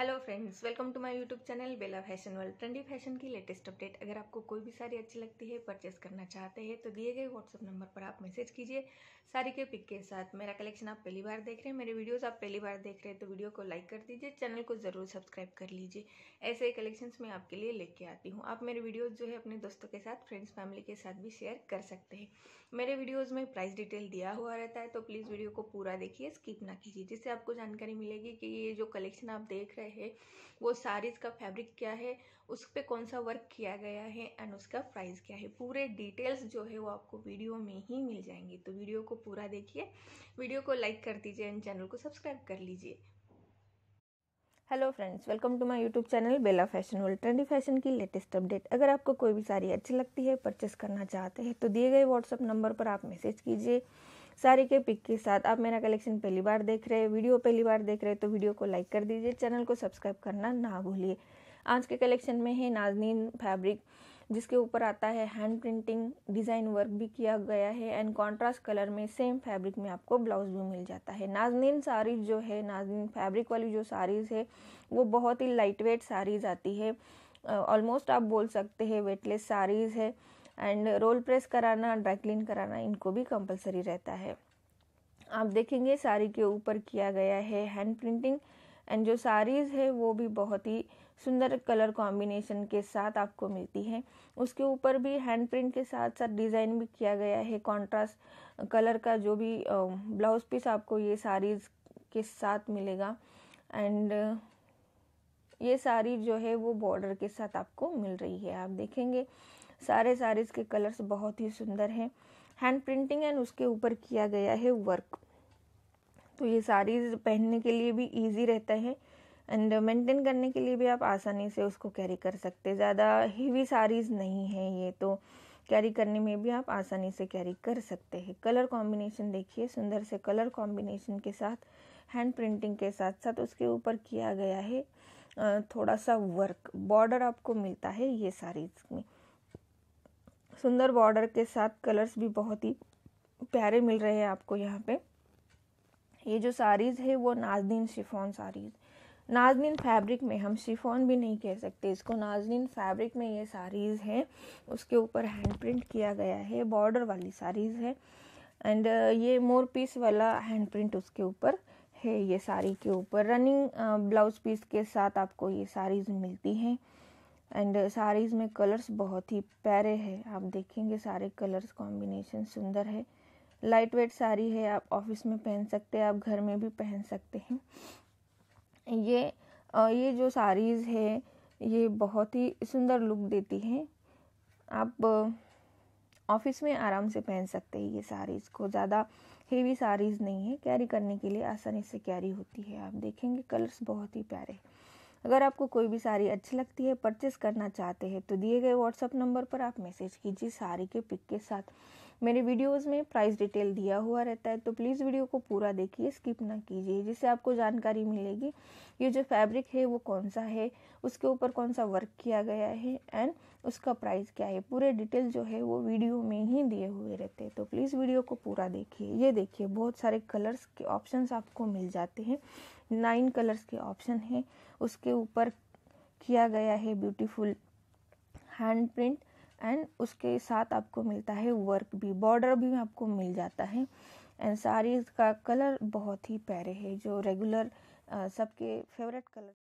hello friends welcome to my YouTube channel Bela fashion world trendy fashion की latest update अगर आपको कोई भी साड़ी अच्छी लगती है परचेस करना चाहते हैं तो दिए गए व्हाट्सअप नंबर पर आप मैसेज कीजिए साड़ी के पिक के साथ मेरा कलेक्शन आप पहली बार देख रहे हैं मेरे वीडियोस आप पहली बार देख रहे हैं तो वीडियो को लाइक कर दीजिए चैनल को ज़रूर सब्सक्राइब कर लीजिए ऐसे ही कलेक्शन मैं आपके लिए लेके आती हूँ आप मेरे वीडियोज़ जो है अपने दोस्तों के साथ फ्रेंड्स फैमिली के साथ भी शेयर कर सकते हैं मेरे वीडियोज़ में प्राइस डिटेल दिया हुआ रहता है तो प्लीज़ वीडियो को पूरा देखिए स्किप ना कीजिए जिससे आपको जानकारी मिलेगी कि ये जो कलेक्शन आप देख रहे हैं गया है वो सारीज का फैब्रिक क्या है उस पर कौन सा वर्क किया गया है एंड उसका प्राइस क्या है पूरे डिटेल्स जो है वो आपको वीडियो में ही मिल जाएंगे तो वीडियो को पूरा देखिए वीडियो को लाइक कर दीजिए एंड चैनल को सब्सक्राइब कर लीजिए hello friends welcome to my YouTube channel Bela fashion world trendy fashion की लेटेस्ट अपडेट अगर आपको कोई भी साड़ी अच्छी लगती है परचेस करना चाहते हैं तो दिए गए व्हाट्सअप नंबर पर आप मैसेज कीजिए सारी के पिक के साथ आप मेरा कलेक्शन पहली बार देख रहे हैं वीडियो पहली बार देख रहे हैं तो वीडियो को लाइक कर दीजिए चैनल को सब्सक्राइब करना ना भूलिए आज के कलेक्शन में है नाजनीन फैब्रिक जिसके ऊपर आता है हैंड प्रिंटिंग डिज़ाइन वर्क भी किया गया है एंड कॉन्ट्रास्ट कलर में सेम फैब्रिक में आपको ब्लाउज भी मिल जाता है नाजनीन साड़ीज़ जो है नाजनीन फैब्रिक वाली जो साड़ीज़ है वो बहुत ही लाइट वेट साड़ीज़ आती है ऑलमोस्ट आप बोल सकते हैं वेटलेस साड़ीज़ है एंड रोल प्रेस कराना ड्रैकलिन कराना इनको भी कंपलसरी रहता है आप देखेंगे साड़ी के ऊपर किया गया है हैंड प्रिंटिंग एंड जो साड़ीज़ है वो भी बहुत ही सुंदर कलर कॉम्बिनेशन के साथ आपको मिलती है उसके ऊपर भी हैंड प्रिंट के साथ साथ डिज़ाइन भी किया गया है कॉन्ट्रास्ट कलर का जो भी ब्लाउज पीस आपको ये साड़ीज़ के साथ मिलेगा एंड ये साड़ी जो है वो बॉर्डर के साथ आपको मिल रही है आप देखेंगे सारे सारे इसके कलर्स बहुत ही सुंदर हैं हैंड प्रिंटिंग एंड उसके ऊपर किया गया है वर्क तो ये साड़ीज पहनने के लिए भी ईजी रहता है एंड मेंटेन करने के लिए भी आप आसानी से उसको कैरी कर सकते ज़्यादा हीवी साड़ीज़ नहीं है ये तो कैरी करने में भी आप आसानी से कैरी कर सकते हैं कलर कॉम्बिनेशन देखिए सुंदर से कलर कॉम्बिनेशन के साथ हैंड प्रिंटिंग के साथ साथ उसके ऊपर किया गया है थोड़ा सा वर्क बॉर्डर आपको मिलता है ये साड़ीज़ में सुंदर बॉर्डर के साथ कलर्स भी बहुत ही प्यारे मिल रहे हैं आपको यहाँ पे ये जो साड़ीज़ है वो नाजनीन शिफॉन साड़ीज़ नाजनीन फैब्रिक में हम शिफॉन भी नहीं कह सकते इसको नाजनीन फैब्रिक में ये साड़ीज़ हैं उसके ऊपर हैंड प्रिंट किया गया है बॉर्डर वाली साड़ीज़ है एंड ये मोर पीस वाला हैंड प्रिंट उसके ऊपर है ये साड़ी के ऊपर रनिंग ब्लाउज पीस के साथ आपको ये साड़ीज़ मिलती हैं एंड साड़ीज़ में कलर्स बहुत ही प्यारे हैं आप देखेंगे सारे कलर्स कॉम्बिनेशन सुंदर है लाइट वेट साड़ी है आप ऑफिस में पहन सकते हैं आप घर में भी पहन सकते हैं ये ये जो साड़ीज़ है ये बहुत ही सुंदर लुक देती हैं आप ऑफिस में आराम से पहन सकते हैं ये साड़ीज़ को ज़्यादा हेवी साड़ीज़ नहीं है कैरी करने के लिए आसानी से कैरी होती है आप देखेंगे कलर्स बहुत ही प्यारे हैं अगर आपको कोई भी साड़ी अच्छी लगती है परचेस करना चाहते हैं तो दिए गए व्हाट्सअप नंबर पर आप मैसेज कीजिए साड़ी के पिक के साथ मेरे वीडियोस में प्राइस डिटेल दिया हुआ रहता है तो प्लीज़ वीडियो को पूरा देखिए स्किप ना कीजिए जिससे आपको जानकारी मिलेगी ये जो फैब्रिक है वो कौन सा है उसके ऊपर कौन सा वर्क किया गया है एंड उसका प्राइस क्या है पूरे डिटेल जो है वो वीडियो में ही दिए हुए तो प्लीज़ वीडियो को पूरा देखिए ये देखिए बहुत सारे कलर्स के ऑप्शंस आपको मिल जाते हैं नाइन कलर्स के ऑप्शन हैं उसके ऊपर किया गया है ब्यूटीफुल हैंड प्रिंट एंड उसके साथ आपको मिलता है वर्क भी बॉर्डर भी आपको मिल जाता है एंड साड़ीज़ का कलर बहुत ही प्यारे है जो रेगुलर सबके फेवरेट कलर